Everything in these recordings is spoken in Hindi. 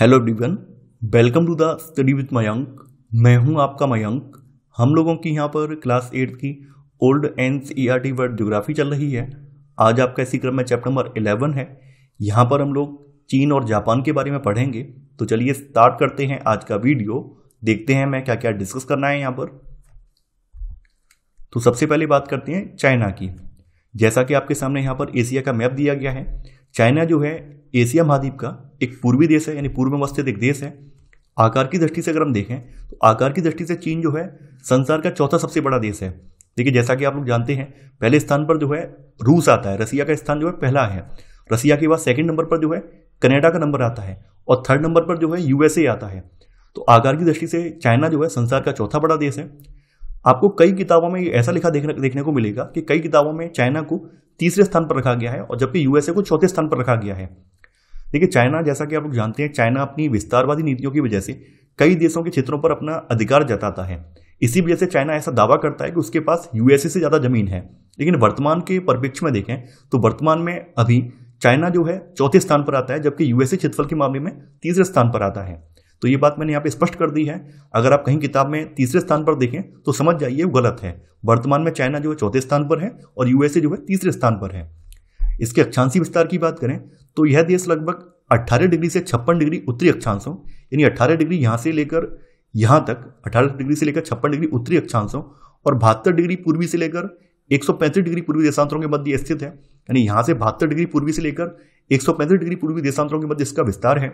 हेलो डिवन welcome to the study with Mayank मैं हूं आपका मयंक हम लोगों की यहाँ पर क्लास एट्थ की old N C R T world geography चल रही है आज आपका इसी क्रम में चैप्टर नंबर इलेवन है यहाँ पर हम लोग चीन और जापान के बारे में पढ़ेंगे तो चलिए स्टार्ट करते हैं आज का वीडियो देखते हैं मैं क्या क्या डिस्कस करना है यहाँ पर तो सबसे पहले बात करते हैं चाइना की जैसा कि आपके सामने यहाँ पर एशिया का मैप दिया गया है चाइना जो है एशिया महाद्वीप का एक पूर्वी देश है यानी पूर्व में अवस्थित एक देश है आकार की दृष्टि से अगर हम देखें तो आकार की दृष्टि से चीन जो है संसार का चौथा सबसे बड़ा देश है देखिए जैसा कि आप लोग जानते हैं पहले स्थान पर जो है रूस आता है रसिया का स्थान जो है पहला है रसिया के बाद सेकंड नंबर पर जो है कनाडा का नंबर आता है और थर्ड नंबर पर जो है यूएसए आता है तो आकार की दृष्टि से चाइना जो है संसार का चौथा बड़ा देश है आपको कई किताबों में ऐसा लिखा देखने को मिलेगा कि कई किताबों में चाइना को तीसरे स्थान पर रखा गया है और जबकि यूएसए को चौथे स्थान पर रखा गया है देखिए चाइना जैसा कि आप लोग जानते हैं चाइना अपनी विस्तारवादी नीतियों की वजह से कई देशों के क्षेत्रों पर अपना अधिकार जताता है इसी वजह से चाइना ऐसा दावा करता है कि उसके पास यूएसए से ज़्यादा जमीन है लेकिन वर्तमान के परिप्रेक्ष्य में देखें तो वर्तमान में अभी चाइना जो है चौथे स्थान पर आता है जबकि यूएसए क्षेत्रफल के मामले में तीसरे स्थान पर आता है तो ये बात मैंने यहाँ पे स्पष्ट कर दी है अगर आप कहीं किताब में तीसरे स्थान पर देखें तो समझ जाइए वो गलत है वर्तमान में चाइना जो है चौथे स्थान पर है और यूएसए जो है तीसरे स्थान पर है इसके अक्षांशी विस्तार की बात करें तो यह देश लगभग 18 डिग्री से छप्पन डिग्री उत्तरी अक्षांशों यानी 18 डिग्री यहाँ से लेकर यहाँ तक 18 डिग्री से लेकर छप्पन डिग्री उत्तरी अक्षांशों और बहत्तर डिग्री पूर्वी से लेकर 135 डिग्री पूर्वी देशांतरों के मध्य स्थित है यानी यहाँ से बहत्तर डिग्री पूर्वी से लेकर 135 डिग्री पूर्वी देशांतरों के मध्य इसका विस्तार है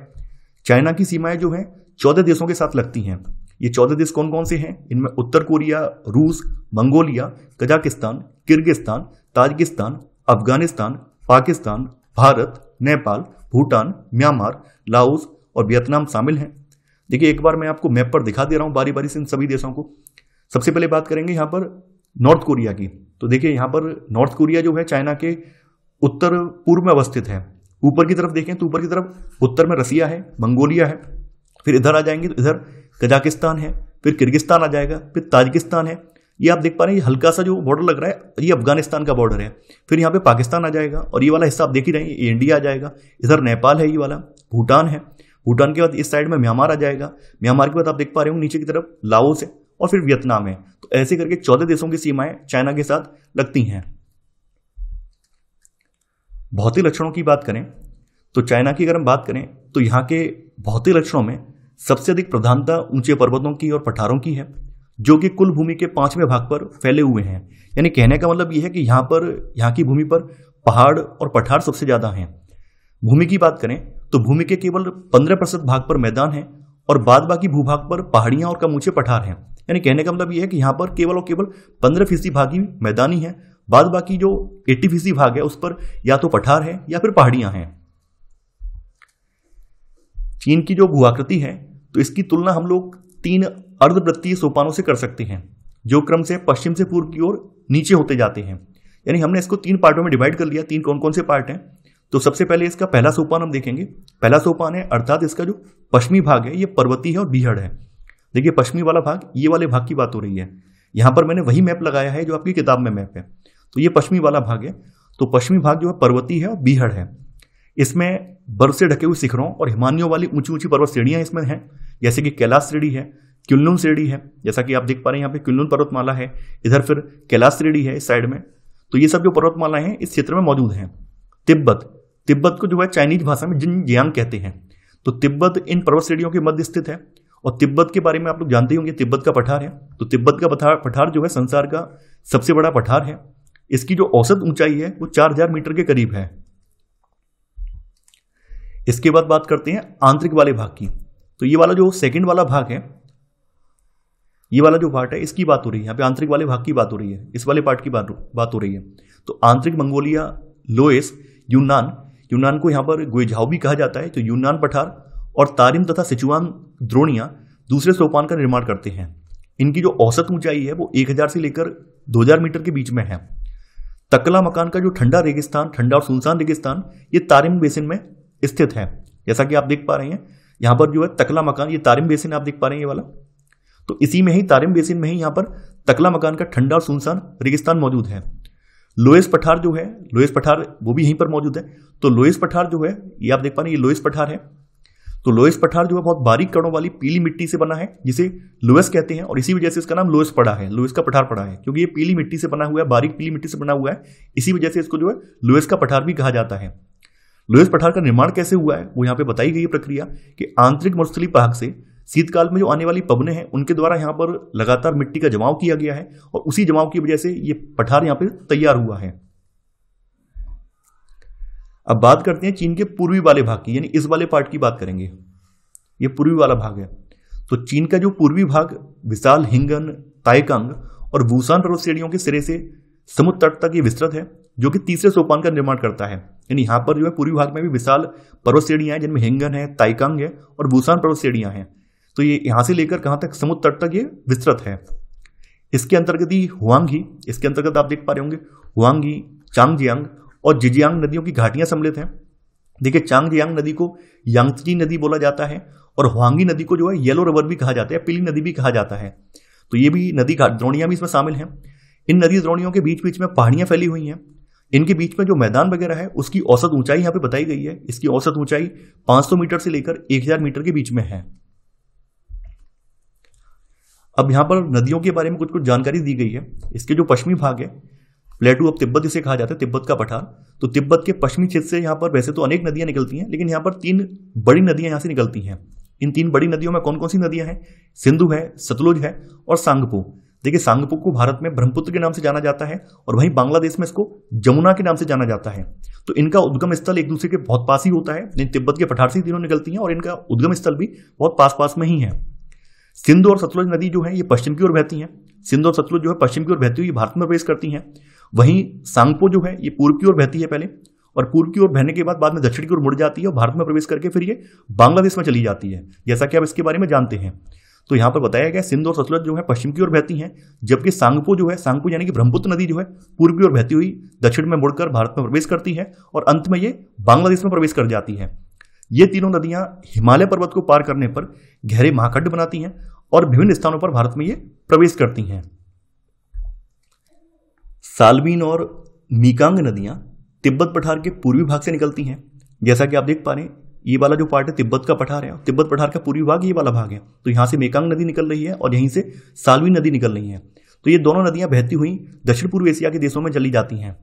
चाइना की सीमाएं जो हैं चौदह देशों के साथ लगती हैं ये चौदह देश कौन कौन से हैं इनमें उत्तर कोरिया रूस Mongolia Kazakhstan Kyrgyzstan Tajikistan Afghanistan Pakistan Bharat Nepal Bhutan Myanmar Laos और वियतनाम शामिल हैं देखिए एक बार मैं आपको मैप पर दिखा दे रहा हूँ बारी बारी से इन सभी देशों को सबसे पहले बात करेंगे यहाँ पर नॉर्थ कोरिया की तो देखिए यहाँ पर नॉर्थ कोरिया जो है चाइना के उत्तर पूर्व में अवस्थित है ऊपर की तरफ देखें तो ऊपर की तरफ उत्तर में रसिया है मंगोलिया है फिर इधर आ जाएंगे तो इधर कजाकिस्तान है फिर किर्गिस्तान आ जाएगा फिर ताजिकिस्तान है ये आप देख पा रहे हैं हल्का सा जो बॉर्डर लग रहा है ये अफगानिस्तान का बॉर्डर है फिर यहाँ पे पाकिस्तान आ जाएगा और ये वाला हिस्सा आप देख ही रहे हैं ये इंडिया आ जाएगा इधर नेपाल है ये वाला भूटान है भूटान के बाद इस साइड में म्यांमार आ जाएगा म्यांमार के बाद आप देख पा रहे हो नीचे की तरफ लाओस है और फिर वियतनाम है तो ऐसे करके चौदह देशों की सीमाएं चाइना के साथ लगती हैं भौतिक लक्षणों की बात करें तो चाइना की अगर हम बात करें तो यहाँ के भौतिक लक्षणों में सबसे अधिक प्रधानता ऊंचे पर्वतों की और पठारों की है जो कि कुल भूमि के पांचवें भाग पर फैले हुए हैं यानी कहने का मतलब यह है कि यहाँ पर यहाँ की भूमि पर पहाड़ और पठार सबसे ज़्यादा हैं भूमि की बात करें तो भूमि के केवल पंद्रह प्रतिशत भाग पर मैदान है और बाद बाकी भूभाग पर पहाड़ियाँ और कम ऊंचे पठार हैं यानी कहने का मतलब यह है कि यहाँ पर केवल और केवल पंद्रह फीसदी भाग ही मैदानी है बाद बाकी जो एट्टी फीसदी भाग है उस पर या तो पठार है या फिर पहाड़ियाँ हैं चीन की जो भूआकृति है तो इसकी तुलना हम लोग तीन अर्धवृत्तीय सोपानों से कर सकते हैं जो क्रम से पश्चिम से पूर्व की ओर नीचे होते जाते हैं यानी हमने इसको तीन पार्टों में डिवाइड कर लिया तीन कौन कौन से पार्ट हैं तो सबसे पहले इसका पहला सोपान हम देखेंगे पहला सोपान है अर्थात इसका जो पश्चिमी भाग है ये पर्वतीय है और बीहड़ है देखिए पश्चिमी वाला भाग ये वाले भाग की बात हो रही है यहाँ पर मैंने वही मैप लगाया है जो आपकी किताब में मैप है तो ये पश्चिमी वाला भाग है तो पश्चिमी भाग जो है पर्वती है और बीहड़ है इसमें बर्फ से ढके हुए शिखरों और हिमानियों वाली ऊंची ऊंची पर्वत श्रेणियाँ इसमें हैं जैसे कि कैलाश श्रेणी है किन्नुन श्रेणी है जैसा कि आप देख पा रहे हैं यहाँ पे क्युल्लून पर्वतमाला है इधर फिर कैलाश श्रेणी है इस साइड में तो ये सब जो पर्वतमाला है इस क्षेत्र में मौजूद है तिब्बत तिब्बत को जो है चाइनीज भाषा में जिन जियांग कहते हैं तो तिब्बत इन पर्वत श्रेणियों के मध्य स्थित है और तिब्बत के बारे में आप लोग जानते होंगे तिब्बत का पठार है तो तिब्बत का पठार पठार जो है संसार का सबसे बड़ा पठार है इसकी जो औसत ऊंचाई है वो 4000 मीटर के करीब है इसके बाद बात करते हैं आंतरिक वाले भाग की तो ये वाला जो सेकंड वाला भाग है ये वाला जो पार्ट है इसकी बात हो रही है यहाँ पे आंतरिक वाले भाग की बात हो रही है इस वाले पार्ट की बात बात हो रही है तो आंतरिक मंगोलिया लोएस यूनान यूनान को यहाँ पर गुएझाओ भी कहा जाता है तो यूनान पठार और तारिम तथा सिचुआन द्रोणिया दूसरे सोपान का निर्माण करते हैं इनकी जो औसत ऊंचाई है वो एक से लेकर दो मीटर के बीच में है तकला मकान का जो ठंडा रेगिस्तान ठंडा और सुनसान रेगिस्तान ये तारिम बेसिन में स्थित है जैसा कि आप देख पा रहे हैं यहाँ पर जो है तकला मकान ये तारिम बेसिन आप देख पा रहे हैं ये वाला तो इसी में ही तारिम बेसिन में ही यहाँ पर तकला मकान का ठंडा और सुनसान रेगिस्तान मौजूद है लोएस पठार जो है लोएस पठार वो भी यहीं पर मौजूद है तो लोएस पठार जो है ये आप देख पा रहे हैं ये लोएस पठार है तो लोएस पठार जो है बहुत बारीक कणों वाली पीली मिट्टी से बना है जिसे लोएस कहते हैं और इसी वजह से इसका नाम लोएस पड़ा है लोएस का पठार पड़ा है क्योंकि ये पीली मिट्टी से बना हुआ है बारीक पीली मिट्टी से बना हुआ है इसी वजह से इसको जो है लोएस का पठार भी कहा जाता है लोएस पठार का निर्माण कैसे हुआ है वो यहाँ पे बताई गई प्रक्रिया कि आंतरिक मरुस्थली पहाक से शीतकाल में जो आने वाली पवने हैं उनके द्वारा यहाँ पर लगातार मिट्टी का जमाव किया गया है और उसी जमाव की वजह से ये पठार यहाँ पर तैयार हुआ है अब बात करते हैं चीन के पूर्वी वाले भाग की यानी इस वाले पार्ट की बात करेंगे ये पूर्वी वाला भाग है तो चीन का जो पूर्वी भाग विशाल हिंगन ताइकांग और वूसान पर्वत श्रेणियों के सिरे से समुद्र तट तक ये विस्तृत है जो कि तीसरे सोपान का निर्माण करता है यानी यहाँ पर जो है पूर्वी भाग में भी विशाल पर्वत श्रेणियाँ हैं जिनमें हिंगन है ताइकांग है और वूसान पर्वत श्रेणियाँ हैं तो ये यहाँ से लेकर कहाँ तक समुद्र तट तक ये विस्तृत है इसके अंतर्गत ही हुआंगी इसके अंतर्गत आप देख पा रहे होंगे हुआंगी चांगजियांग और जिजियांग नदियों की घाटियाँ सम्मिलित हैं देखिए चांगजियांग नदी को यांगची नदी बोला जाता है और हुआंगी नदी को जो है येलो रबर भी कहा जाता है पीली नदी भी कहा जाता है तो ये भी नदी घाट द्रोणियाँ भी इसमें शामिल हैं इन नदी द्रोणियों के बीच बीच में पहाड़ियाँ फैली हुई हैं इनके बीच में जो मैदान वगैरह है उसकी औसत ऊंचाई यहाँ पे बताई गई है इसकी औसत ऊंचाई 500 मीटर से लेकर 1000 मीटर के बीच में है अब यहाँ पर नदियों के बारे में कुछ कुछ जानकारी दी गई है इसके जो पश्चिमी भाग है प्लेटू अब तिब्बत जिसे कहा जाता है तिब्बत का पठार तो तिब्बत के पश्चिमी क्षेत्र से यहाँ पर वैसे तो अनेक नदियाँ निकलती हैं लेकिन यहाँ पर तीन बड़ी नदियाँ यहाँ से निकलती हैं इन तीन बड़ी नदियों में कौन कौन सी नदियाँ हैं सिंधु है सतलुज है और सांगपू देखिए सांगपू को भारत में ब्रह्मपुत्र के नाम से जाना जाता है और वहीं बांग्लादेश में इसको जमुना के नाम से जाना जाता है तो इनका उद्गम स्थल एक दूसरे के बहुत पास ही होता है तिब्बत के पठार से तीनों निकलती हैं और इनका उद्गम स्थल भी बहुत पास पास में ही है सिंधु और सतलुज नदी जो है ये पश्चिम की ओर बहती हैं सिंधु और सतलुज जो है पश्चिम की ओर बहती हुई भारत में प्रवेश करती हैं वहीं सांगपो जो है ये पूर्व की ओर बहती है पहले और पूर्व की ओर बहने के बाद बाद में दक्षिण की ओर मुड़ जाती है और भारत में प्रवेश करके फिर ये बांग्लादेश में चली जाती है जैसा कि आप इसके बारे में जानते हैं तो यहाँ पर बताया गया सिंधु और सतलुज जो है पश्चिम की ओर बहती हैं जबकि सांगपो जो है सांगपो यानी कि ब्रह्मपुत्र नदी जो है पूर्व की ओर बहती हुई दक्षिण में मुड़कर भारत में प्रवेश करती है और अंत में ये बांग्लादेश में प्रवेश कर जाती है ये तीनों नदियां हिमालय पर्वत को पार करने पर गहरे महाखंड बनाती हैं और विभिन्न स्थानों पर भारत में ये प्रवेश करती हैं सालमीन और मीकांग नदियां तिब्बत पठार के पूर्वी भाग से निकलती हैं जैसा कि आप देख पा रहे हैं ये वाला जो पार्ट है तिब्बत का पठार है तिब्बत पठार का पूर्वी भाग ये वाला भाग है तो यहां से मेकांग नदी निकल रही है और यहीं से सालवी नदी निकल रही है तो ये दोनों नदियां बहती हुई दक्षिण पूर्व एशिया के देशों में चली जाती हैं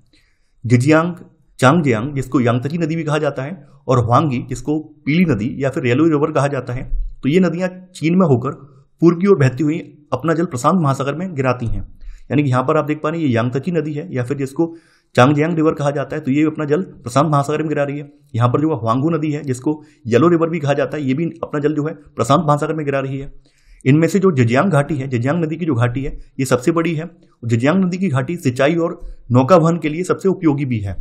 जिजियांग चांगजियांग जिसको यांगतकी नदी भी कहा जाता है और ह्वांगी जिसको पीली नदी या फिर रेलवे रिवर कहा जाता है तो ये नदियाँ चीन में होकर पूर्व की ओर बहती हुई अपना जल प्रशांत महासागर में गिराती हैं यानी कि यहाँ पर आप देख पा रहे हैं ये यांगतची नदी है या फिर जिसको चांगजियांग रिवर कहा जाता है तो ये भी अपना जल प्रशांत महासागर में गिरा रही है यहाँ पर जो है ह्वांगू नदी है जिसको येलो रिवर भी कहा जाता है ये भी अपना जल जो है प्रशांत महासागर में गिरा रही है इनमें से जो जजियांग घाटी है जजियांग नदी की जो घाटी है ये सबसे बड़ी है जजियांग नदी की घाटी सिंचाई और नौका वहन के लिए सबसे उपयोगी भी है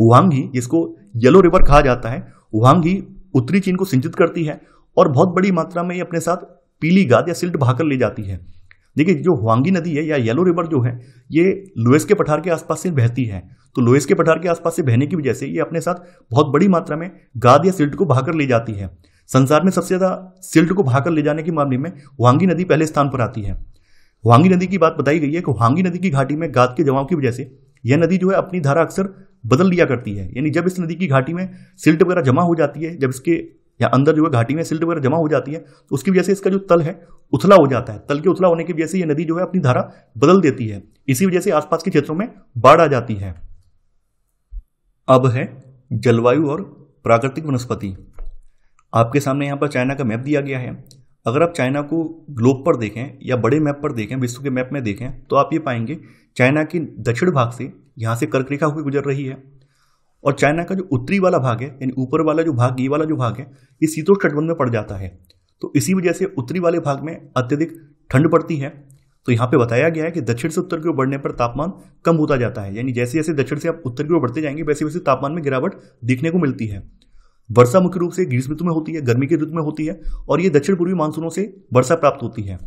वुहांगी जिसको येलो रिवर कहा जाता है वुहांगी उत्तरी चीन को सिंचित करती है और बहुत बड़ी मात्रा में ये अपने साथ पीली गाद या सिल्ट बहाकर ले जाती है देखिए जो हुआंगी नदी है या येलो रिवर जो है ये लोएस के पठार के आसपास से बहती है तो लोएस के पठार के आसपास से बहने की वजह से ये अपने साथ बहुत बड़ी मात्रा में गाद या सिल्ट को बहाकर ले जाती है संसार में सबसे ज़्यादा सिल्ट को बहाकर ले जाने के मामले में वांगी नदी पहले स्थान पर आती है वांगी नदी की बात बताई गई है कि वांगी नदी की घाटी में गाद के जमाव की वजह से यह नदी जो है अपनी धारा अक्सर बदल लिया करती है यानी जब इस नदी की घाटी में सिल्ट वगैरह जमा हो जाती है जब इसके या अंदर जो है घाटी में सिल्ट वगैरह जमा हो जाती है तो उसकी वजह से इसका जो तल है उथला हो जाता है तल के उथला होने की वजह से यह नदी जो है अपनी धारा बदल देती है इसी वजह से आसपास के क्षेत्रों में बाढ़ आ जाती है अब है जलवायु और प्राकृतिक वनस्पति आपके सामने यहाँ पर चाइना का मैप दिया गया है अगर आप चाइना को ग्लोब पर देखें या बड़े मैप पर देखें विश्व के मैप में देखें तो आप ये पाएंगे चाइना की दक्षिण भाग से यहाँ से कर्क रेखा होकर गुजर रही है और चाइना का जो उत्तरी वाला भाग है यानी ऊपर वाला जो भाग ये वाला जो भाग है ये तटबंध में पड़ जाता है तो इसी वजह से उत्तरी वाले भाग में अत्यधिक ठंड पड़ती है तो यहाँ पे बताया गया है कि दक्षिण से उत्तर की ओर बढ़ने पर तापमान कम होता जाता है यानी जैसे जैसे दक्षिण से आप उत्तर की ओर बढ़ते जाएंगे वैसे वैसे तापमान में गिरावट देखने को मिलती है वर्षा मुख्य रूप से ग्रीष्म ऋतु में होती है गर्मी के ऋतु में होती है और ये दक्षिण पूर्वी मानसूनों से वर्षा प्राप्त होती है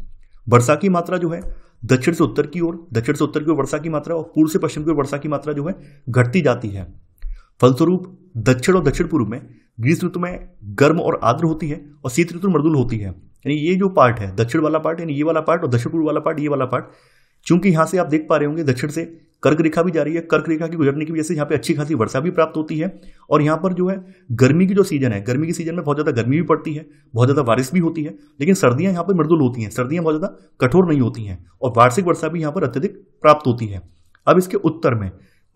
वर्षा की मात्रा जो है दक्षिण से उत्तर की ओर दक्षिण से उत्तर की ओर वर्षा की मात्रा और पूर्व से पश्चिम की ओर वर्षा की मात्रा जो है घटती जाती है फलस्वरूप दक्षिण और दक्षिण पूर्व में ग्रीष्म ऋतु में गर्म और आर्द्र होती है और शीत ऋतु मृदुल होती है यानी ये जो पार्ट है दक्षिण वाला पार्ट यानी ये वाला पार्ट और दक्षिण पूर्व वाला पार्ट ये वाला पार्ट चूंकि यहाँ से आप देख पा रहे होंगे दक्षिण से कर्क रेखा भी जा रही है कर्क रेखा की गुजरने की वजह से यहाँ पे अच्छी खासी वर्षा भी प्राप्त होती है और यहाँ पर जो है गर्मी की जो सीजन है गर्मी के सीजन में बहुत ज़्यादा गर्मी भी पड़ती है बहुत ज़्यादा बारिश भी होती है लेकिन सर्दियाँ यहाँ पर मृदुल होती हैं सर्दियाँ बहुत ज़्यादा कठोर नहीं होती हैं और वार्षिक वर्षा भी यहाँ पर अत्यधिक प्राप्त होती है अब इसके उत्तर में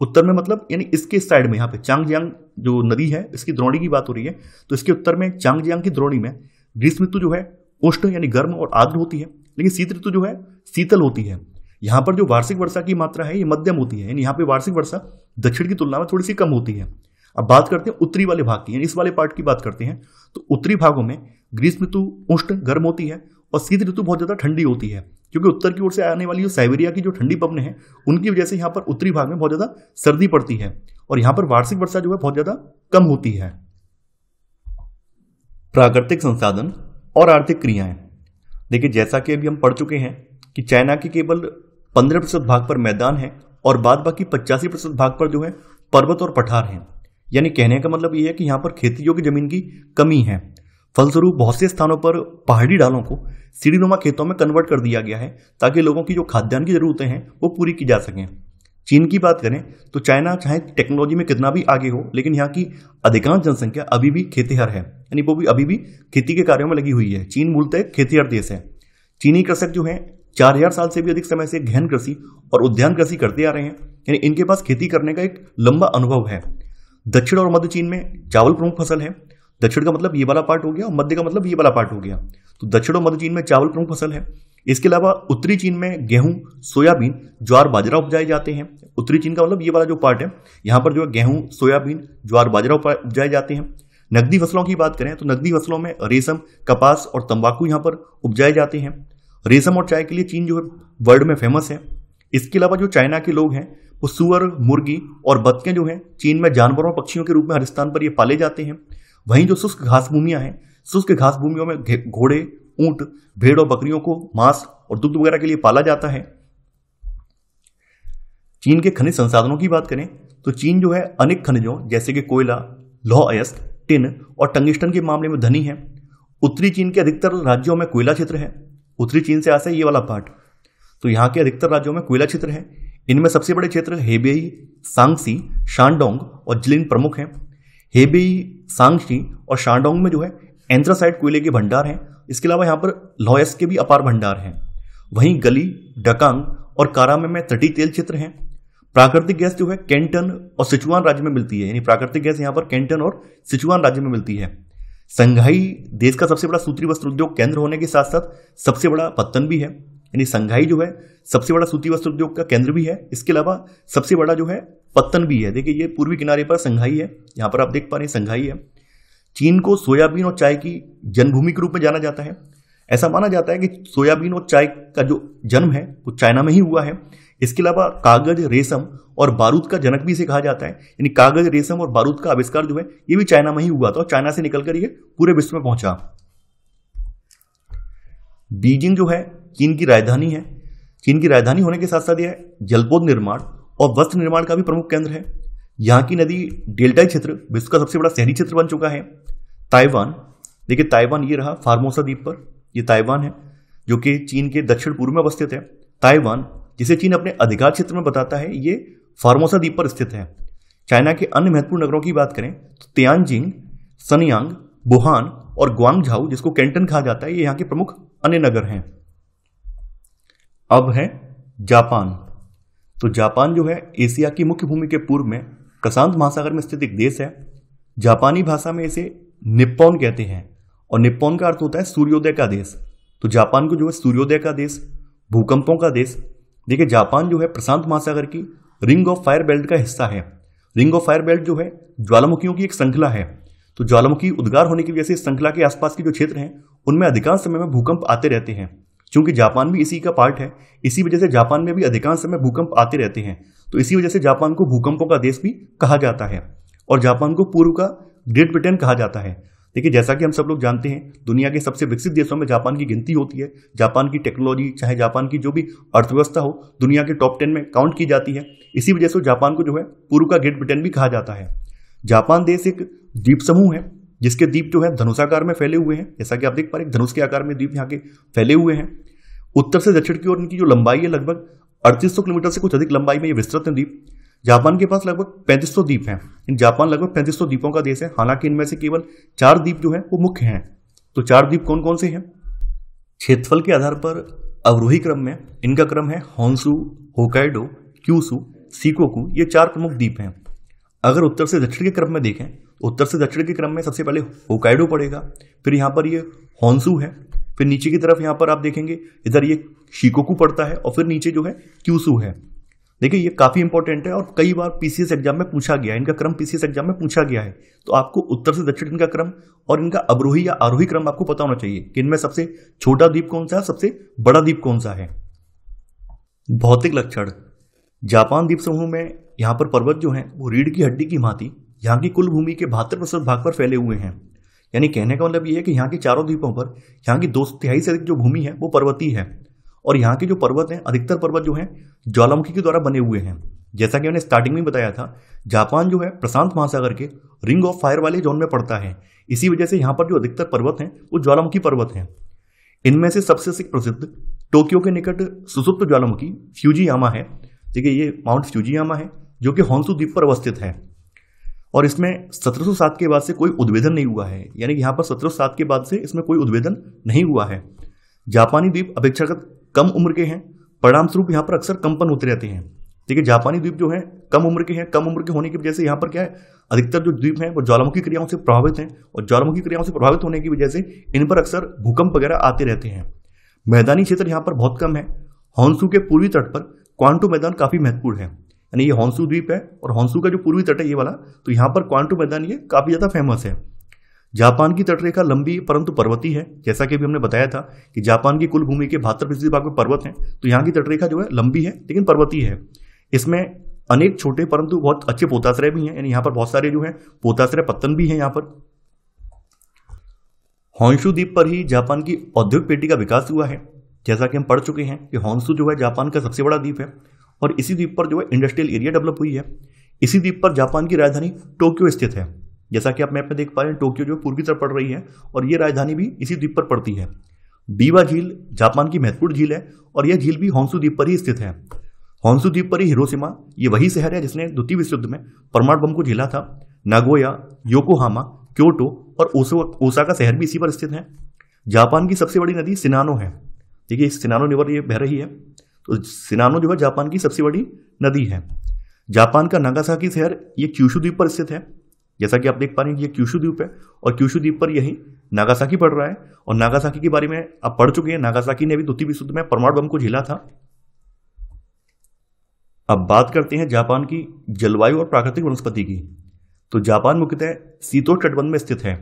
उत्तर में मतलब यानी इसके साइड में यहाँ पे चांगजियांग जो नदी है इसकी द्रोणी की बात हो रही है तो इसके उत्तर में चांगजियांग की द्रोणी में ग्रीष्म ऋतु जो है उष्ण यानी गर्म और आर्द्र होती है लेकिन शीत ऋतु जो है शीतल होती है यहाँ पर जो वार्षिक वर्षा की मात्रा है ये मध्यम होती है यानी यहाँ पे वार्षिक वर्षा दक्षिण की तुलना में थोड़ी सी कम होती है अब बात करते हैं उत्तरी वाले भाग की यानी इस वाले पार्ट की बात करते हैं तो उत्तरी भागों में ग्रीष्म ऋतु उष्ण गर्म होती है और शीत ऋतु बहुत ज़्यादा ठंडी होती है क्योंकि उत्तर की ओर से आने वाली जो साइबेरिया की जो ठंडी पवन है उनकी वजह से यहाँ पर उत्तरी भाग में बहुत ज़्यादा सर्दी पड़ती है और यहाँ पर वार्षिक वर्षा जो है बहुत ज़्यादा कम होती है प्राकृतिक संसाधन और आर्थिक क्रियाएं देखिए जैसा कि अभी हम पढ़ चुके हैं कि चाइना की केवल पंद्रह प्रतिशत भाग पर मैदान है और बाद बाकी पचासी प्रतिशत भाग पर जो है पर्वत और पठार हैं यानी कहने का मतलब ये है कि यहाँ पर खेती योग्य जमीन की कमी है फलस्वरूप बहुत से स्थानों पर पहाड़ी डालों को सीढ़ीनुमा खेतों में कन्वर्ट कर दिया गया है ताकि लोगों की जो खाद्यान्न की ज़रूरतें हैं वो पूरी की जा सकें चीन की बात करें तो चाइना चाहे टेक्नोलॉजी में कितना भी आगे हो लेकिन यहाँ की अधिकांश जनसंख्या अभी भी खेतीहर है यानी वो भी अभी भी खेती के कार्यों में लगी हुई है चीन मूलतः खेतीहर देश है चीनी कृषक जो हैं चार हजार साल से भी अधिक समय से गहन कृषि और उद्यान कृषि करते आ रहे हैं यानी इनके पास खेती करने का एक लंबा अनुभव है दक्षिण और मध्य चीन में चावल प्रमुख फसल है दक्षिण का मतलब ये वाला पार्ट हो गया और मध्य का मतलब ये वाला पार्ट हो गया तो दक्षिण और मध्य चीन में चावल प्रमुख फसल है इसके अलावा उत्तरी चीन में गेहूं सोयाबीन ज्वार बाजरा उपजाए जाते हैं उत्तरी चीन का मतलब ये वाला जो पार्ट है यहाँ पर जो है गेहूं सोयाबीन ज्वार बाजरा उपजाए जाते हैं नकदी फसलों की बात करें तो नकदी फसलों में रेशम कपास और तंबाकू यहाँ पर उपजाए जाते हैं रेशम और चाय के लिए चीन जो है वर्ल्ड में फेमस है इसके अलावा जो चाइना के लोग हैं वो सुअर मुर्गी और बतखें जो हैं चीन में जानवरों और पक्षियों के रूप में हर स्थान पर ये पाले जाते हैं वहीं जो शुष्क घास भूमियाँ हैं शुष्क घास भूमियों में घोड़े ऊंट भेड़ और बकरियों को मांस और दुग्ध वगैरह के लिए पाला जाता है चीन के खनिज संसाधनों की बात करें तो चीन जो है अनेक खनिजों जैसे कि कोयला लौह अयस्क टिन और टंगिस्टन के मामले में धनी है उत्तरी चीन के अधिकतर राज्यों में कोयला क्षेत्र है उत्तरी चीन से आता है ये वाला पार्ट तो यहाँ के अधिकतर राज्यों में कोयला क्षेत्र है इनमें सबसे बड़े क्षेत्र हेबेई सांगसी शांडोंग और जिलिन प्रमुख हैं हेबेई सांगसी और शांडोंग में जो है एंथ्रासाइड कोयले के भंडार हैं इसके अलावा यहाँ पर लॉयस के भी अपार भंडार हैं वहीं गली डकांग और कारामे में तटी तेल क्षेत्र हैं प्राकृतिक गैस जो है कैंटन और सिचुआन राज्य में मिलती है यानी प्राकृतिक गैस यहाँ पर कैंटन और सिचुआन राज्य में मिलती है संघाई देश का सबसे बड़ा सूत्री वस्त्र उद्योग केंद्र होने के साथ साथ सबसे बड़ा पत्तन भी है यानी संघाई जो है सबसे बड़ा सूती वस्त्र उद्योग का केंद्र भी है इसके अलावा सबसे बड़ा जो है पत्तन भी है देखिए ये पूर्वी किनारे पर संघाई है यहाँ पर आप देख पा रहे हैं संघाई है चीन को सोयाबीन और चाय की जन्मभूमि के रूप में जाना जाता है ऐसा माना जाता है कि सोयाबीन और चाय का जो जन्म है वो चाइना में ही हुआ है इसके अलावा कागज रेशम और बारूद का जनक भी इसे कहा जाता है यानी कागज रेशम और बारूद का आविष्कार जो है ये भी चाइना में ही हुआ था और चाइना से निकलकर ये पूरे विश्व में पहुंचा बीजिंग जो है चीन की राजधानी है चीन की राजधानी होने के साथ साथ यह जलपोत निर्माण और वस्त्र निर्माण का भी प्रमुख केंद्र है यहाँ की नदी डेल्टाई क्षेत्र विश्व का सबसे बड़ा शहरी क्षेत्र बन चुका है ताइवान देखिए ताइवान ये रहा फार्मोसा द्वीप पर ये ताइवान है जो कि चीन के दक्षिण पूर्व में अवस्थित है ताइवान जिसे चीन अपने अधिकार क्षेत्र में बताता है ये फार्मोसा द्वीप पर स्थित है चाइना के अन्य महत्वपूर्ण नगरों की बात करें तो तियानजिंग सनयांग बुहान और ग्वांगझाऊ जिसको कैंटन कहा जाता है ये यहाँ के प्रमुख अन्य नगर हैं अब है जापान तो जापान जो है एशिया की मुख्य भूमि के पूर्व में प्रशांत महासागर में स्थित एक देश है जापानी भाषा में इसे निप्पोन कहते हैं और निप्पोन का अर्थ होता है सूर्योदय का देश तो जापान को जो है सूर्योदय का देश भूकंपों का देश देखिए जापान जो है प्रशांत महासागर की रिंग ऑफ फायर बेल्ट का हिस्सा है रिंग ऑफ फायर बेल्ट जो है ज्वालामुखियों की एक श्रृंखला है तो ज्वालामुखी उद्गार होने की वजह से इस श्रृंखला के आसपास के जो क्षेत्र हैं उनमें अधिकांश समय में भूकंप आते रहते हैं क्योंकि जापान भी इसी का पार्ट है इसी वजह से जापान में भी अधिकांश समय भूकंप आते रहते हैं तो इसी वजह से जापान को भूकंपों का देश भी कहा जाता है और जापान को पूर्व का ग्रेट ब्रिटेन कहा जाता है देखिए जैसा कि हम सब लोग जानते हैं दुनिया के सबसे विकसित देशों में जापान की गिनती होती है जापान की टेक्नोलॉजी चाहे जापान की जो भी अर्थव्यवस्था हो दुनिया के टॉप टेन में काउंट की जाती है इसी वजह से जापान को जो है पूर्व का ग्रेट ब्रिटेन भी कहा जाता है जापान देश एक द्वीप समूह है जिसके द्वीप जो है धनुषाकार में फैले हुए हैं जैसा कि आप देख पा रहे हैं धनुष के आकार में द्वीप यहाँ के फैले हुए हैं उत्तर से दक्षिण की ओर इनकी जो लंबाई है लगभग अड़तीस किलोमीटर से कुछ अधिक लंबाई में ये विस्तृत है द्वीप जापान के पास लगभग पैंतीस द्वीप हैं इन जापान लगभग पैंतीस द्वीपों का देश है हालांकि इनमें से केवल चार द्वीप जो है वो मुख्य हैं तो चार द्वीप कौन कौन से हैं क्षेत्रफल के आधार पर अवरोही क्रम में इनका क्रम है हॉन्सू होकाइडो क्यूसू सीकोकू ये चार प्रमुख द्वीप हैं अगर उत्तर से दक्षिण के क्रम में देखें उत्तर से दक्षिण के क्रम में सबसे पहले होकाइडो पड़ेगा फिर यहाँ पर ये हॉन्सू है फिर नीचे की तरफ यहाँ पर आप देखेंगे इधर ये शिकोकू पड़ता है और फिर नीचे जो है क्यूसू है देखिए ये काफ़ी इंपॉर्टेंट है और कई बार पीसीएस एग्जाम में पूछा गया है इनका क्रम पीसीएस एग्जाम में पूछा गया है तो आपको उत्तर से दक्षिण इनका क्रम और इनका अवरोही या आरोही क्रम आपको पता होना चाहिए कि इनमें सबसे छोटा द्वीप कौन सा है सबसे बड़ा द्वीप कौन सा है भौतिक लक्षण जापान द्वीप समूह में यहाँ पर पर्वत जो है वो रीढ़ की हड्डी की भांति यहाँ की कुल भूमि के बहत्तर प्रतिशत भाग पर फैले हुए हैं यानी कहने का मतलब ये है कि यहाँ के चारों द्वीपों पर यहाँ की दो तिहाई से अधिक जो भूमि है वो पर्वतीय है और यहाँ के जो पर्वत हैं अधिकतर पर्वत जो हैं ज्वालामुखी के द्वारा बने हुए हैं जैसा कि मैंने स्टार्टिंग में बताया था जापान जो है प्रशांत महासागर के रिंग ऑफ फायर वाले जोन में पड़ता है इसी वजह से यहाँ पर जो अधिकतर पर्वत हैं वो ज्वालामुखी पर्वत हैं इनमें से सबसे प्रसिद्ध टोक्यो के निकट सुसुप्त ज्वालामुखी फ्यूजीयामा है ठीक है ये माउंट फ्यूजीयामा है जो कि हॉन्सू द्वीप पर अवस्थित है और इसमें सत्रह के बाद से कोई उद्भेदन नहीं हुआ है यानी कि यहाँ पर सत्रह के बाद से इसमें कोई उद्भेदन नहीं हुआ है जापानी द्वीप अपेक्षाकृत कम उम्र के हैं परिणाम स्वरूप यहाँ पर अक्सर कंपन होते रहते हैं देखिए जापानी द्वीप जो है कम उम्र के हैं कम उम्र के होने की वजह से यहाँ पर क्या है अधिकतर जो द्वीप हैं वो ज्वालामुखी क्रियाओं से प्रभावित हैं और ज्वालामुखी क्रियाओं से प्रभावित होने की वजह से इन पर अक्सर भूकंप वगैरह आते रहते हैं मैदानी क्षेत्र यहाँ पर बहुत कम है हॉन्सू के पूर्वी तट पर क्वांटो मैदान काफ़ी महत्वपूर्ण है यानी ये हॉन्सू द्वीप है और हॉन्सू का जो पूर्वी तट है ये वाला तो यहाँ पर क्वांटो मैदान ये काफ़ी ज़्यादा फेमस है जापान की तटरेखा लंबी परंतु पर्वती है जैसा कि भी हमने बताया था कि जापान की कुल भूमि के बहत्तर फीसदी भाग में पर्वत हैं तो यहाँ की तटरेखा जो है लंबी है लेकिन पर्वतीय है इसमें अनेक छोटे परंतु बहुत अच्छे पोताश्रय भी हैं यानी यहाँ पर बहुत सारे जो हैं पोताश्रय पत्तन भी हैं यहाँ पर हॉन्शु द्वीप पर ही जापान की औद्योगिक पेटी का विकास हुआ है जैसा कि हम पढ़ चुके हैं कि हॉन्सू जो है जापान का सबसे बड़ा द्वीप है और इसी द्वीप पर जो है इंडस्ट्रियल एरिया डेवलप हुई है इसी द्वीप पर जापान की राजधानी टोक्यो स्थित है जैसा कि आप मैप में देख पा रहे हैं टोक्यो जो पूर्वी तरफ पड़ रही है और ये राजधानी भी इसी द्वीप पर पड़ती है बीवा झील जापान की महत्वपूर्ण झील है और यह झील भी हॉन्सू द्वीप पर ही स्थित है हॉन्सू द्वीप पर ही हिरोसीमा ये वही शहर है जिसने द्वितीय विश्व युद्ध में परमाणु बम को झेला था नागोया योकोहामा क्योटो और ओसा का शहर भी इसी पर स्थित है जापान की सबसे बड़ी नदी सिनानो है देखिए सिनानो रिवर ये बह रही है तो सिनानो जो है जापान की सबसे बड़ी नदी है जापान का नागासाकी शहर ये क्यूशु द्वीप पर स्थित है जैसा कि आप देख पा रहे हैं ये क्यूशु द्वीप है और क्यूशु द्वीप पर यही नागासाकी पड़ रहा है और नागासाकी के बारे में आप पढ़ चुके हैं नागासाकी ने भी द्वितीय विश्व युद्ध में परमाणु बम को झेला था अब बात करते हैं जापान की जलवायु और प्राकृतिक वनस्पति की तो जापान मुख्यतः सीतो तटबंध में स्थित है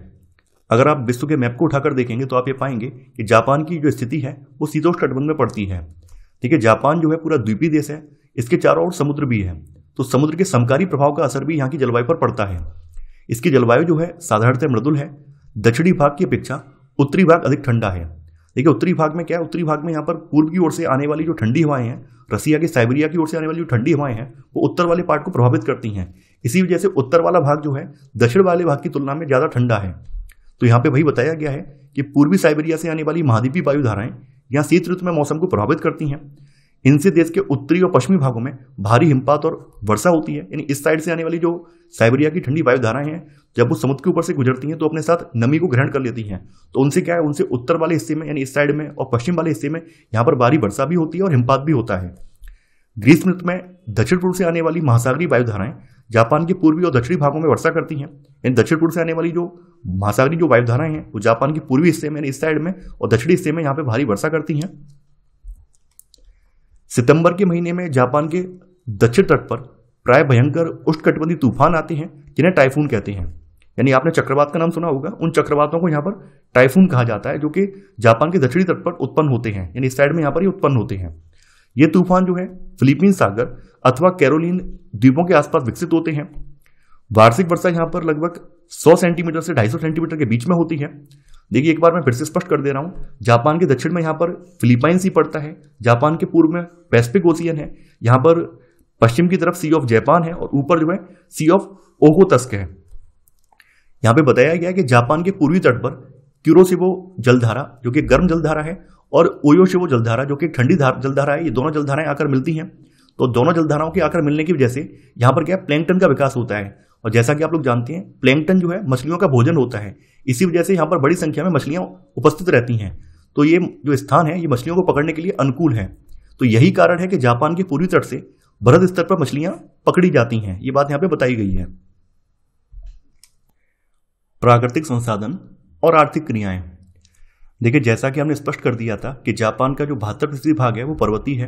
अगर आप विश्व के मैप को उठाकर देखेंगे तो आप ये पाएंगे कि जापान की जो स्थिति है वो सीतो तटबंध में पड़ती है ठीक है जापान जो है पूरा द्वीपीय देश है इसके चारों ओर समुद्र भी है तो समुद्र के समकारी प्रभाव का असर भी यहाँ की जलवायु पर पड़ता है इसकी जलवायु जो है साधारणतः मृदुल है दक्षिणी भाग की अपेक्षा उत्तरी भाग अधिक ठंडा है देखिए उत्तरी भाग में क्या है उत्तरी भाग में यहाँ पर पूर्व की ओर से आने वाली जो ठंडी हवाएं हैं रसिया के साइबेरिया की ओर से आने वाली जो ठंडी हवाएं हैं वो उत्तर वाले पार्ट को प्रभावित करती हैं इसी वजह से उत्तर वाला भाग जो है दक्षिण वाले भाग की तुलना में ज़्यादा ठंडा है तो यहाँ पे वही बताया गया है कि पूर्वी साइबेरिया से आने वाली महाद्वीपीय धाराएं यहाँ शीत ऋतु में मौसम को प्रभावित करती हैं इनसे देश के उत्तरी और पश्चिमी भागों में भारी हिमपात और वर्षा होती है यानी इस साइड से आने वाली जो साइबेरिया की ठंडी वायुधाराएं हैं जब वो समुद्र के ऊपर से गुजरती हैं तो अपने साथ नमी को ग्रहण कर लेती हैं तो उनसे क्या है उनसे उत्तर वाले हिस्से में यानी इस साइड में और पश्चिम वाले हिस्से में यहाँ पर भारी वर्षा भी होती है और हिमपात भी होता है ग्रीस ऋतु में दक्षिण पूर्व से आने वाली महासागरीय वायुधाराएं जापान के पूर्वी और दक्षिणी भागों में वर्षा करती हैं यानी दक्षिण पूर्व से आने वाली जो महासागरीय जो वायुधाराएं हैं वो जापान के पूर्वी हिस्से में यानी इस साइड में और दक्षिणी हिस्से में यहाँ पर भारी वर्षा करती हैं सितंबर के महीने में जापान के दक्षिण तट पर प्राय भयंकर उष्णकटिबंधी तूफान आते हैं जिन्हें टाइफून कहते हैं यानी आपने चक्रवात का नाम सुना होगा उन चक्रवातों को यहाँ पर टाइफून कहा जाता है जो कि जापान के दक्षिणी तट पर उत्पन्न होते हैं यानी इस साइड में यहाँ पर ही उत्पन्न होते हैं ये तूफान जो है फिलीपीन सागर अथवा कैरोलिन द्वीपों के आसपास विकसित होते हैं वार्षिक वर्षा यहाँ पर लगभग 100 सेंटीमीटर से 250 सेंटीमीटर के बीच में होती है देखिए एक बार मैं फिर से स्पष्ट कर दे रहा हूँ जापान के दक्षिण में यहाँ पर फिलीपाइंस ही पड़ता है जापान के पूर्व में पैसिफिक ओशियन है यहाँ पर पश्चिम की तरफ सी ऑफ जापान है और ऊपर जो है सी ऑफ ओहो तस्क है यहाँ पे बताया गया कि जापान के पूर्वी तट पर क्यूरोसिवो जलधारा जो कि गर्म जलधारा है और ओयोशिवो जलधारा जो कि ठंडी जलधारा है ये दोनों जलधाराएं आकर मिलती हैं तो दोनों जलधाराओं के आकर मिलने की वजह से यहाँ पर क्या प्लैंकटन का विकास होता है और जैसा कि आप लोग जानते हैं प्लैंगटन जो है मछलियों का भोजन होता है इसी वजह से यहाँ पर बड़ी संख्या में मछलियाँ उपस्थित रहती हैं तो ये जो स्थान है ये मछलियों को पकड़ने के लिए अनुकूल है तो यही कारण है कि जापान के पूर्वी तट से बृहद स्तर पर मछलियाँ पकड़ी जाती हैं ये बात यहाँ पे बताई गई है प्राकृतिक संसाधन और आर्थिक क्रियाएं देखिए जैसा कि हमने स्पष्ट कर दिया था कि जापान का जो बहत्तर फीसदी भाग है वो पर्वतीय है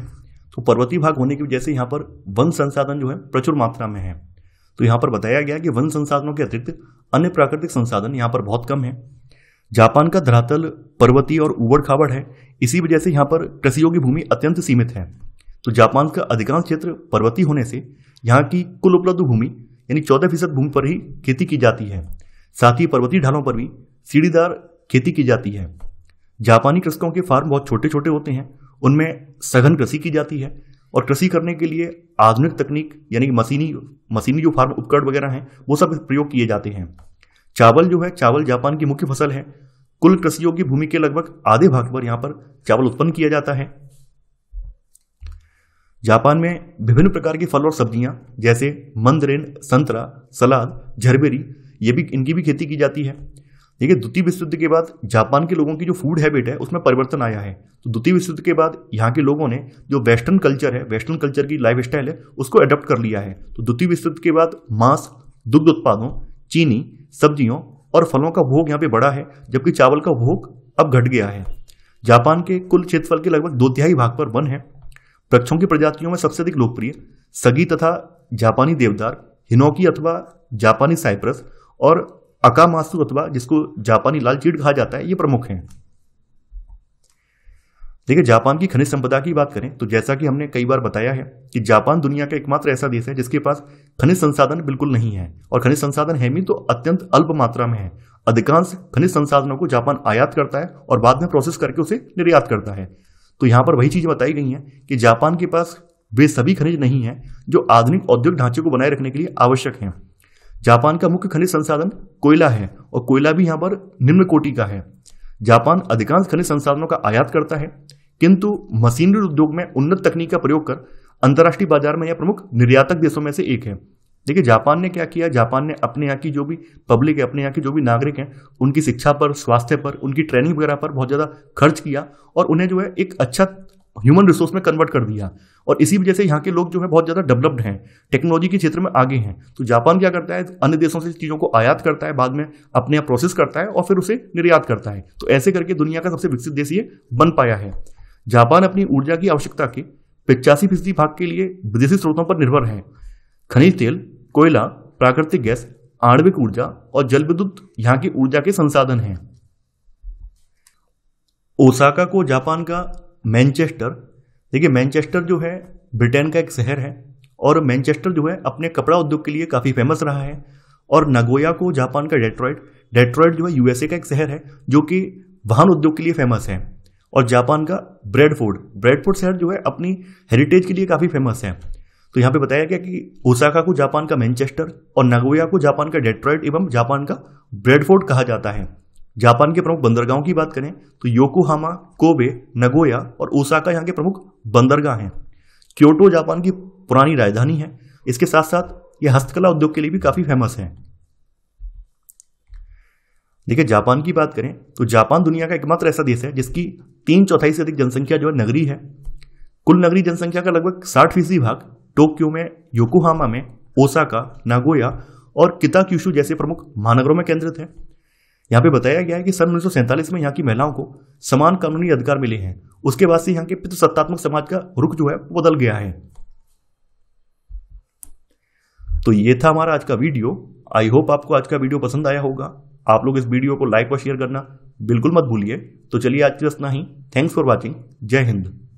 तो पर्वतीय भाग होने की वजह से यहाँ पर वन संसाधन जो है प्रचुर मात्रा में है तो यहाँ पर बताया गया कि वन संसाधनों के अतिरिक्त अन्य प्राकृतिक संसाधन यहाँ पर बहुत कम है जापान का धरातल पर्वतीय और उबड़ खाबड़ है इसी वजह से यहाँ पर कृषि योग्य भूमि अत्यंत सीमित है तो जापान का अधिकांश क्षेत्र पर्वतीय होने से यहाँ की कुल उपलब्ध भूमि यानी चौदह फीसद भूमि पर ही खेती की जाती है साथ ही पर्वतीय ढालों पर भी सीढ़ीदार खेती की जाती है जापानी कृषकों के फार्म बहुत छोटे छोटे होते हैं उनमें सघन कृषि की जाती है और कृषि करने के लिए आधुनिक तकनीक यानी कि मशीनी मशीनी जो फार्म उपकरण वगैरह हैं वो सब प्रयोग किए जाते हैं चावल जो है चावल जापान की मुख्य फसल है कुल कृषि योग्य भूमि के लगभग आधे भाग पर यहाँ पर चावल उत्पन्न किया जाता है जापान में विभिन्न प्रकार के फल और सब्जियां जैसे मंदरेन संतरा सलाद झरबेरी ये भी इनकी भी खेती की जाती है देखिए द्वितीय विश्व युद्ध के बाद जापान के लोगों की जो फूड हैबिट है उसमें परिवर्तन आया है तो द्वितीय विश्व युद्ध के बाद यहाँ के लोगों ने जो वेस्टर्न कल्चर है वेस्टर्न कल्चर की लाइफ स्टाइल है उसको अडॉप्ट कर लिया है तो द्वितीय विश्व युद्ध के बाद मांस दुग्ध उत्पादों चीनी सब्जियों और फलों का भोग यहाँ पे बढ़ा है जबकि चावल का भोग अब घट गया है जापान के कुल क्षेत्रफल के लगभग दो तिहाई भाग पर वन है वृक्षों की प्रजातियों में सबसे अधिक लोकप्रिय सगी तथा जापानी देवदार हिनोकी अथवा जापानी साइप्रस और अकामासु अथवा जिसको जापानी लाल चीड़ कहा जाता है ये प्रमुख हैं देखिए जापान की खनिज संपदा की बात करें तो जैसा कि हमने कई बार बताया है कि जापान दुनिया का एकमात्र ऐसा देश है जिसके पास खनिज संसाधन बिल्कुल नहीं है और खनिज संसाधन है भी तो अत्यंत अल्प मात्रा में है अधिकांश खनिज संसाधनों को जापान आयात करता है और बाद में प्रोसेस करके उसे निर्यात करता है तो यहाँ पर वही चीज़ बताई गई है कि जापान के पास वे सभी खनिज नहीं है जो आधुनिक औद्योगिक ढांचे को बनाए रखने के लिए आवश्यक हैं जापान का मुख्य खनिज संसाधन कोयला है और कोयला भी यहाँ पर निम्न कोटि का है जापान अधिकांश खनिज संसाधनों का आयात करता है किंतु मशीनरी उद्योग में उन्नत तकनीक का प्रयोग कर अंतर्राष्ट्रीय बाजार में यह प्रमुख निर्यातक देशों में से एक है देखिए जापान ने क्या किया जापान ने अपने यहाँ की जो भी पब्लिक है अपने यहाँ के जो भी नागरिक हैं उनकी शिक्षा पर स्वास्थ्य पर उनकी ट्रेनिंग वगैरह पर बहुत ज़्यादा खर्च किया और उन्हें जो है एक अच्छा ह्यूमन रिसोर्स में कन्वर्ट कर दिया और इसी वजह से यहाँ के लोग जो है बहुत ज़्यादा डेवलप्ड हैं टेक्नोलॉजी के क्षेत्र में आगे हैं तो जापान क्या करता है अन्य देशों से चीज़ों को आयात करता है बाद में अपने आप प्रोसेस करता है और फिर उसे निर्यात करता है तो ऐसे करके दुनिया का सबसे विकसित देश ये बन पाया है जापान अपनी ऊर्जा की आवश्यकता के पिचासी फीसदी भाग के लिए विदेशी स्रोतों पर निर्भर है खनिज तेल कोयला प्राकृतिक गैस आणविक ऊर्जा और जल विद्युत यहाँ की ऊर्जा के संसाधन हैं ओसाका को जापान का मैनचेस्टर देखिए मैनचेस्टर जो है ब्रिटेन का एक शहर है और मैनचेस्टर जो है अपने कपड़ा उद्योग के लिए काफ़ी फेमस रहा है और नगोया को जापान का डेट्रॉयड डेट्रॉयड जो है यूएसए का एक शहर है जो कि वाहन उद्योग के लिए फेमस है और जापान का ब्रेडफोर्ड ब्रेडफोर्ड शहर जो है अपनी हेरिटेज के लिए काफ़ी फेमस है तो यहाँ पे बताया गया कि ओसाका को जापान का मैनचेस्टर और नगोया को जापान का डेट्रॉयड एवं जापान का ब्रेडफोर्ड कहा जाता है जापान के प्रमुख बंदरगाहों की बात करें तो योकोहामा कोबे नगोया और ओसाका यहाँ के प्रमुख बंदरगाह हैं क्योटो जापान की पुरानी राजधानी है इसके साथ साथ यह हस्तकला उद्योग के लिए भी काफ़ी फेमस है देखिए जापान की बात करें तो जापान दुनिया का एकमात्र ऐसा देश है जिसकी तीन चौथाई से अधिक जनसंख्या जो है नगरी है कुल नगरी जनसंख्या का लगभग साठ फीसदी भाग टोक्यो में योकोहामा में ओसाका नागोया और किताक्यूशु जैसे प्रमुख महानगरों में केंद्रित है यहाँ पे बताया गया है कि सन उन्नीस में यहाँ की महिलाओं को समान कानूनी अधिकार मिले हैं उसके बाद से यहाँ के पितृसत्तात्मक समाज का रुख जो है वो बदल गया है तो ये था हमारा आज का वीडियो आई होप आपको आज का वीडियो पसंद आया होगा आप लोग इस वीडियो को लाइक और शेयर करना बिल्कुल मत भूलिए तो चलिए आज के इतना ही थैंक्स फॉर वॉचिंग जय हिंद